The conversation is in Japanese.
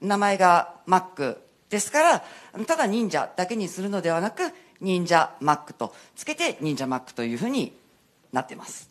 名前がマックですから、ただ忍者だけにするのではなく、忍者マックとつけて忍者マックというふうになっています。